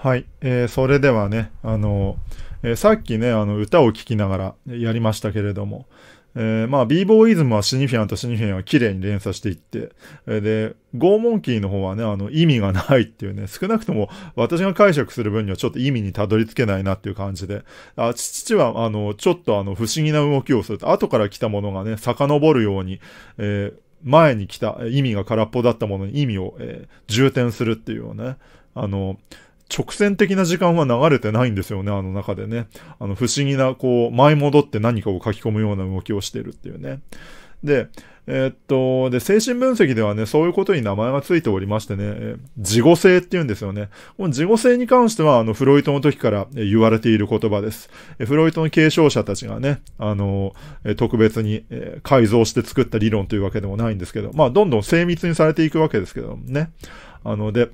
はい、えー、それではね、あの、えー、さっきね、あの歌を聴きながらやりましたけれども、えー、まあ、b ボーイズムはシニフィアンとシニフィアンは綺麗に連鎖していって、えで、ゴーモンキーの方はね、あの、意味がないっていうね、少なくとも私が解釈する分にはちょっと意味にたどり着けないなっていう感じで、あ父は、あの、ちょっとあの、不思議な動きをすると、後から来たものがね、遡るように、え前に来た意味が空っぽだったものに意味を、えー、重点するっていうね、あの、直線的な時間は流れてないんですよね、あの中でね。あの、不思議な、こう、前戻って何かを書き込むような動きをしてるっていうね。で、えー、っと、で、精神分析ではね、そういうことに名前がついておりましてね、えー、事後性って言うんですよね。この事後性に関しては、あの、フロイトの時から言われている言葉です。えー、フロイトの継承者たちがね、あの、えー、特別に、えー、改造して作った理論というわけでもないんですけど、まあ、どんどん精密にされていくわけですけどね。あの、で、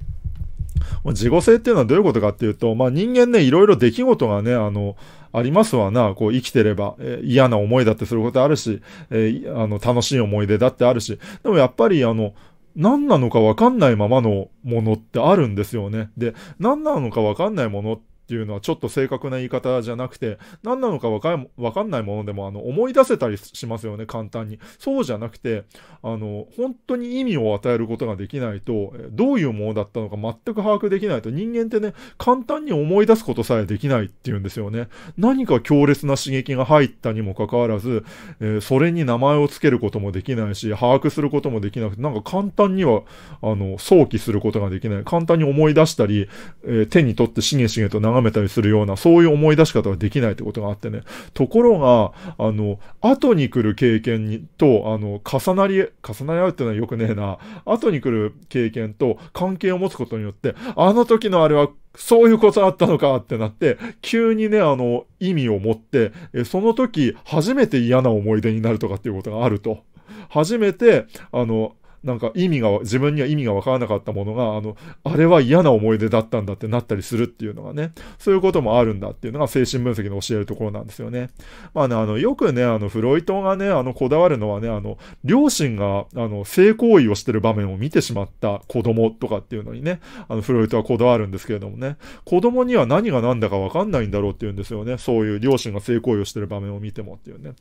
自己性っていうのはどういうことかっていうと、まあ、人間ね、いろいろ出来事がね、あの、ありますわな。こう生きてれば、えー、嫌な思いだってすることあるし、えー、あの、楽しい思い出だってあるし、でもやっぱりあの、何なのかわかんないままのものってあるんですよね。で、何なのかわかんないものって、っていうのはちょっと正確な言い方じゃなくて、何なのかわかかんないものでも、あの、思い出せたりしますよね、簡単に。そうじゃなくて、あの、本当に意味を与えることができないと、どういうものだったのか全く把握できないと、人間ってね、簡単に思い出すことさえできないっていうんですよね。何か強烈な刺激が入ったにもかかわらず、えー、それに名前を付けることもできないし、把握することもできなくて、なんか簡単には、あの、想起することができない。簡単に思い出したり、えー、手に取ってしげしげと流眺めたりするような、そういう思い出し方ができないってことがあってね。ところが、あの、後に来る経験に、と、あの、重なり、重なり合うっていうのはよくねえな。後に来る経験と関係を持つことによって、あの時のあれはそういうことあったのかってなって、急にね、あの、意味を持って、えその時、初めて嫌な思い出になるとかっていうことがあると。初めて、あの、なんか意味が、自分には意味がわからなかったものが、あの、あれは嫌な思い出だったんだってなったりするっていうのがね、そういうこともあるんだっていうのが精神分析の教えるところなんですよね。まあね、あの、よくね、あの、フロイトがね、あの、こだわるのはね、あの、両親が、あの、性行為をしてる場面を見てしまった子供とかっていうのにね、あの、フロイトはこだわるんですけれどもね、子供には何が何だかわかんないんだろうっていうんですよね。そういう両親が性行為をしてる場面を見てもっていうね。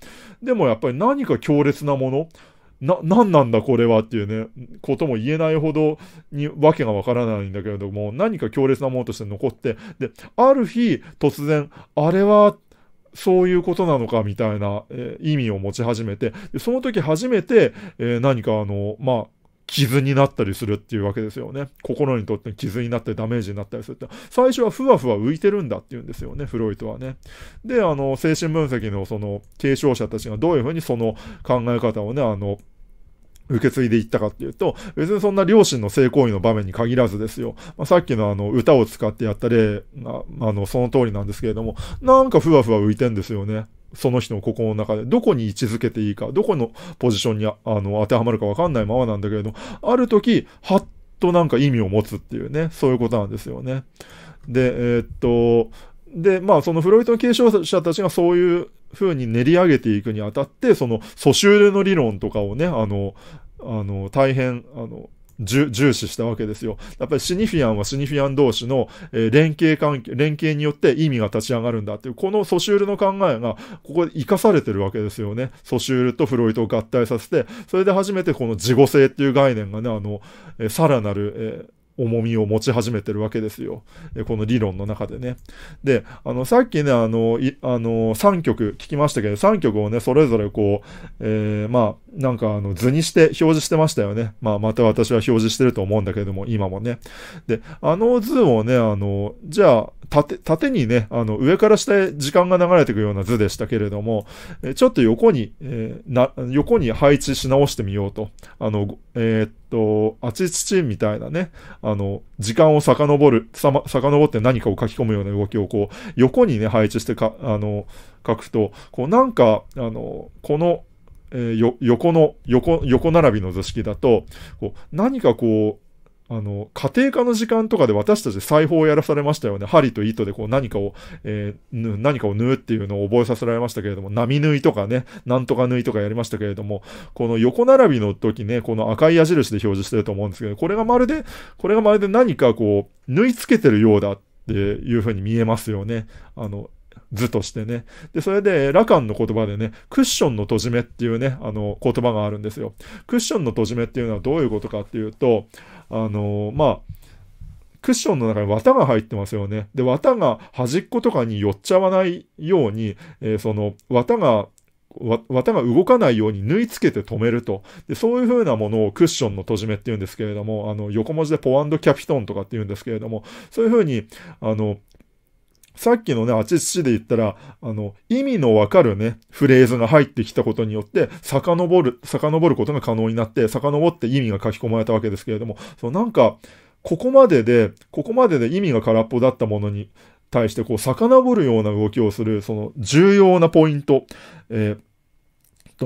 でもやっぱり何か強烈なもの、な、なんなんだこれはっていうね、ことも言えないほどにわけがわからないんだけれども、何か強烈なものとして残って、で、ある日突然、あれは、そういうことなのかみたいな、えー、意味を持ち始めて、その時初めて、えー、何かあの、まあ、傷になったりするっていうわけですよね。心にとって傷になってダメージになったりするって。最初はふわふわ浮いてるんだっていうんですよね、フロイトはね。で、あの、精神分析のその継承者たちがどういうふうにその考え方をね、あの、受け継いでいったかっていうと、別にそんな両親の性行為の場面に限らずですよ。まあ、さっきのあの歌を使ってやった例が、あの、その通りなんですけれども、なんかふわふわ浮いてんですよね。その人の心の中で、どこに位置づけていいか、どこのポジションにあの当てはまるかわかんないままなんだけれども、ある時、はっとなんか意味を持つっていうね、そういうことなんですよね。で、えー、っと、で、まあ、そのフロイトの継承者たちがそういう風に練り上げていくにあたって、その、ソシュールの理論とかをね、あの、あの、大変、あの、重視したわけですよ。やっぱりシニフィアンはシニフィアン同士の、え連携関係、連携によって意味が立ち上がるんだっていう、このソシュールの考えが、ここで活かされてるわけですよね。ソシュールとフロイトを合体させて、それで初めてこの自己性っていう概念がね、あの、えさらなる、えー重みを持ち始めてるわけですよ。この理論の中でね。で、あの、さっきね、あの、いあの、3曲聞きましたけど、3曲をね、それぞれこう、えー、まあ、なんかあの、図にして表示してましたよね。まあ、また私は表示してると思うんだけれども、今もね。で、あの図をね、あの、じゃあ、縦、縦にね、あの、上から下へ時間が流れていくような図でしたけれども、えちょっと横に、えー、な、横に配置し直してみようと。あの、えー、っと、あちちちみたいなね、あの、時間を遡る、さま、遡って何かを書き込むような動きをこう、横にね、配置してか、あの、書くと、こう、なんか、あの、この、えー、よ、横の、横、横並びの図式だと、こう、何かこう、あの、家庭科の時間とかで私たち裁縫をやらされましたよね。針と糸でこう何かを、えー、何かを縫うっていうのを覚えさせられましたけれども、波縫いとかね、なんとか縫いとかやりましたけれども、この横並びの時ね、この赤い矢印で表示してると思うんですけど、これがまるで、これがまるで何かこう、縫い付けてるようだっていうふうに見えますよね。あの、図としてね。で、それで、ラカンの言葉でね、クッションの閉じ目っていうね、あの、言葉があるんですよ。クッションの閉じ目っていうのはどういうことかっていうと、あの、まあ、クッションの中に綿が入ってますよね。で、綿が端っことかに寄っちゃわないように、えー、その、綿が綿が動かないように縫い付けて止めると。で、そういう風なものをクッションの閉じ目って言うんですけれども、あの、横文字でポアンドキャピトンとかって言うんですけれども、そういう風に、あの、さっきのね、あちちで言ったら、あの、意味のわかるね、フレーズが入ってきたことによって、遡る、遡ることが可能になって、遡って意味が書き込まれたわけですけれども、そうなんか、ここまでで、ここまでで意味が空っぽだったものに対して、こう、遡るような動きをする、その、重要なポイント、えー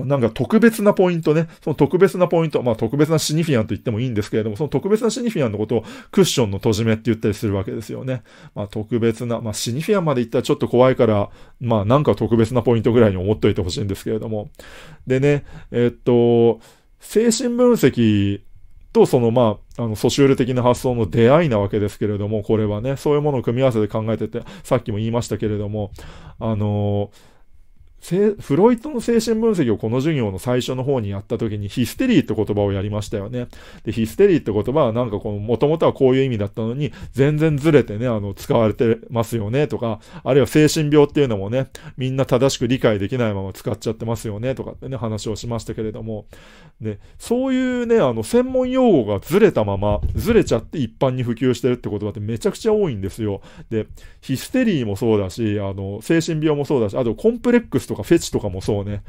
と、なんか特別なポイントね。その特別なポイント、まあ特別なシニフィアンと言ってもいいんですけれども、その特別なシニフィアンのことをクッションの閉じ目って言ったりするわけですよね。まあ特別な、まあシニフィアンまで行ったらちょっと怖いから、まあなんか特別なポイントぐらいに思っといてほしいんですけれども。でね、えっと、精神分析とそのまあ、あの、ソシュール的な発想の出会いなわけですけれども、これはね、そういうものを組み合わせて考えてて、さっきも言いましたけれども、あのーフロイトの精神分析をこの授業の最初の方にやった時にヒステリーって言葉をやりましたよね。で、ヒステリーって言葉はなんかこの、もともとはこういう意味だったのに、全然ずれてね、あの、使われてますよねとか、あるいは精神病っていうのもね、みんな正しく理解できないまま使っちゃってますよねとかってね、話をしましたけれども、ね、そういうね、あの、専門用語がずれたまま、ずれちゃって一般に普及してるって言葉ってめちゃくちゃ多いんですよ。で、ヒステリーもそうだし、あの、精神病もそうだし、あとコンプレックスとかフェチとかもそうね。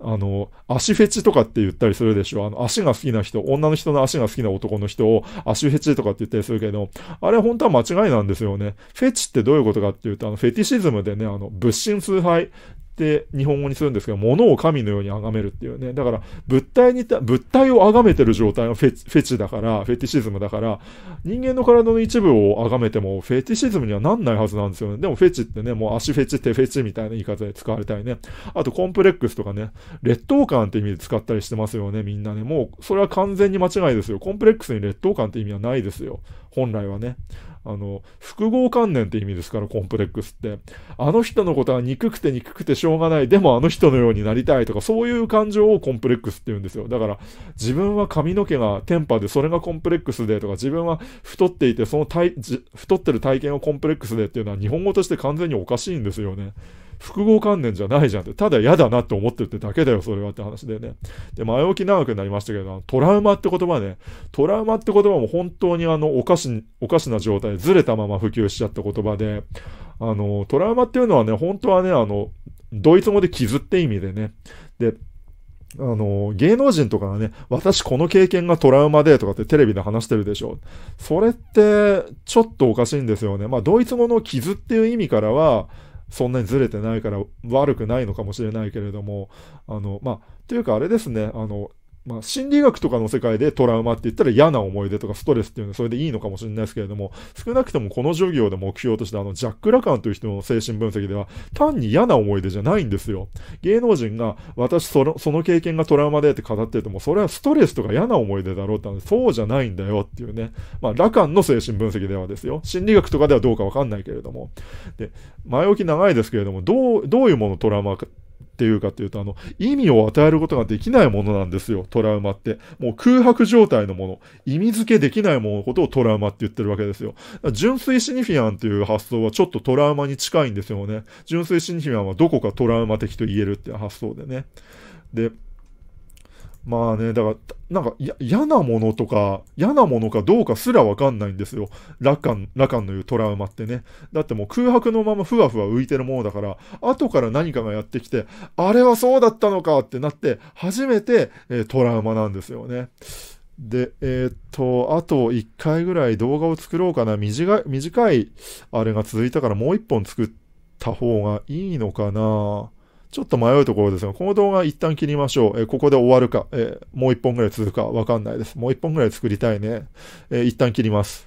あの、足フェチとかって言ったりするでしょ。あの、足が好きな人、女の人の足が好きな男の人を足フェチとかって言ったりするけど、あれ本当は間違いなんですよね。フェチってどういうことかっていうと、あの、フェティシズムでね、あの、物心崇拝って日本語にするんですけど、物を神のように崇めるっていうね。だから物体に、物体を崇めてる状態のフェチフェチだから、フェティシズムだから、人間の体の一部を崇めてもフェティシズムにはなんないはずなんですよね。でもフェチってね、もう足フェチ、手フェチみたいな言い方で使われたりね。あとコンプレックスとかね、劣等感って意味で使ったりしてますよね、みんなね。もうそれは完全に間違いですよ。コンプレックスに劣等感って意味はないですよ。本来はね。あの、複合観念って意味ですから、コンプレックスって。あの人のことは憎くて憎くてしょうがない。でもあの人のようになりたいとか、そういう感情をコンプレックスって言うんですよ。だから、自分は髪の毛が天パで、それがコンプレックスでとか、自分は太っていて、その体、太ってる体験をコンプレックスでっていうのは日本語として完全におかしいんですよね。複合観念じゃないじゃんって、ただ嫌だなって思ってるってだけだよ、それはって話でね。で、前置き長くなりましたけど、トラウマって言葉ね、トラウマって言葉も本当にあの、おかし、おかしな状態でずれたまま普及しちゃった言葉で、あの、トラウマっていうのはね、本当はね、あの、ドイツ語で傷って意味でね。で、あの、芸能人とかがね、私この経験がトラウマでとかってテレビで話してるでしょ。それって、ちょっとおかしいんですよね。まあ、ドイツ語の傷っていう意味からは、そんなにずれてないから悪くないのかもしれないけれども、あの、まあ、というかあれですね、あの、まあ、心理学とかの世界でトラウマって言ったら嫌な思い出とかストレスっていうのはそれでいいのかもしれないですけれども、少なくともこの授業で目標としてあのジャック・ラカンという人の精神分析では単に嫌な思い出じゃないんですよ。芸能人が私そのその経験がトラウマでって語ってても、それはストレスとか嫌な思い出だろうってそうじゃないんだよっていうね。まあ、ラカンの精神分析ではですよ。心理学とかではどうかわかんないけれども。で、前置き長いですけれども、どう、どういうものトラウマっていうかっていうと、あの、意味を与えることができないものなんですよ、トラウマって。もう空白状態のもの、意味付けできないもののことをトラウマって言ってるわけですよ。純粋シニフィアンという発想はちょっとトラウマに近いんですよね。純粋シニフィアンはどこかトラウマ的と言えるっていう発想でね。で、まあね、だから、なんか、嫌なものとか、嫌なものかどうかすらわかんないんですよ。ラカン、ラカンの言うトラウマってね。だってもう空白のままふわふわ浮いてるものだから、後から何かがやってきて、あれはそうだったのかってなって、初めて、えー、トラウマなんですよね。で、えー、っと、あと一回ぐらい動画を作ろうかな。短い、短い、あれが続いたからもう一本作った方がいいのかな。ちょっと迷うところですが、この動画一旦切りましょう。えー、ここで終わるか、えー、もう一本ぐらい続くかわかんないです。もう一本ぐらい作りたいね。えー、一旦切ります。